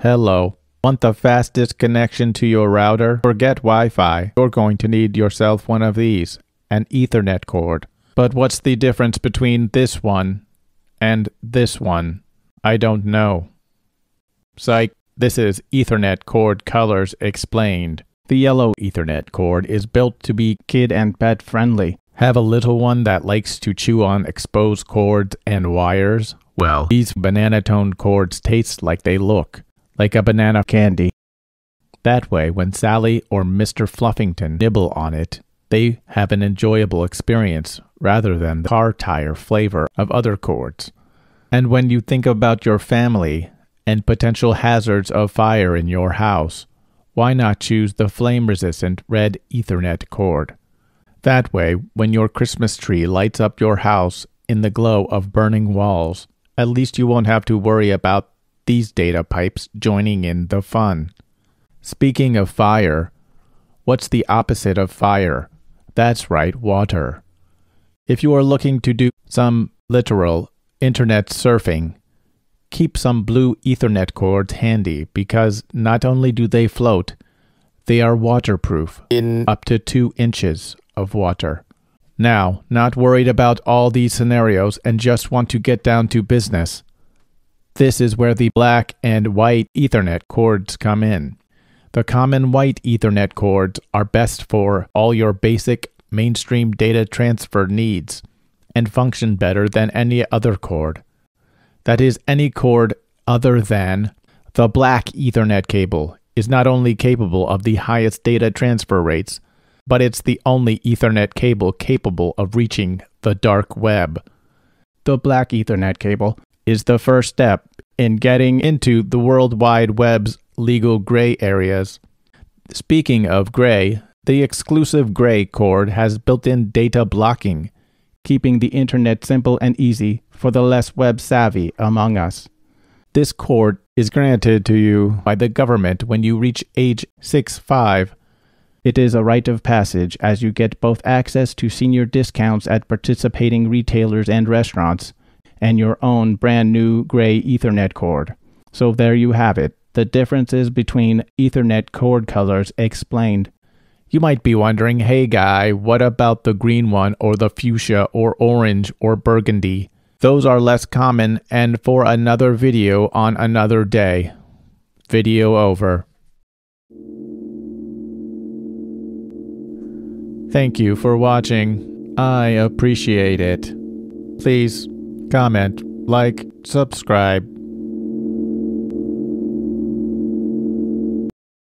Hello. Want the fastest connection to your router? Forget Wi-Fi. You're going to need yourself one of these, an Ethernet cord. But what's the difference between this one and this one? I don't know. Psych, this is Ethernet cord colors explained. The yellow Ethernet cord is built to be kid and pet friendly. Have a little one that likes to chew on exposed cords and wires? Well, these banana-toned cords taste like they look like a banana candy. That way, when Sally or Mr. Fluffington nibble on it, they have an enjoyable experience rather than the car tire flavor of other cords. And when you think about your family and potential hazards of fire in your house, why not choose the flame resistant red Ethernet cord? That way, when your Christmas tree lights up your house in the glow of burning walls, at least you won't have to worry about these data pipes joining in the fun. Speaking of fire, what's the opposite of fire? That's right, water. If you are looking to do some literal internet surfing, keep some blue Ethernet cords handy because not only do they float, they are waterproof in up to two inches of water. Now, not worried about all these scenarios and just want to get down to business, this is where the black and white Ethernet cords come in. The common white Ethernet cords are best for all your basic mainstream data transfer needs and function better than any other cord. That is, any cord other than the black Ethernet cable is not only capable of the highest data transfer rates, but it's the only Ethernet cable capable of reaching the dark web. The black Ethernet cable is the first step in getting into the World Wide Web's legal gray areas. Speaking of gray, the exclusive gray cord has built in data blocking, keeping the internet simple and easy for the less web savvy among us. This cord is granted to you by the government when you reach age 65. It is a rite of passage as you get both access to senior discounts at participating retailers and restaurants and your own brand new gray Ethernet cord. So there you have it, the differences between Ethernet cord colors explained. You might be wondering, hey guy, what about the green one or the fuchsia or orange or burgundy? Those are less common and for another video on another day. Video over. Thank you for watching. I appreciate it. Please comment, like, subscribe,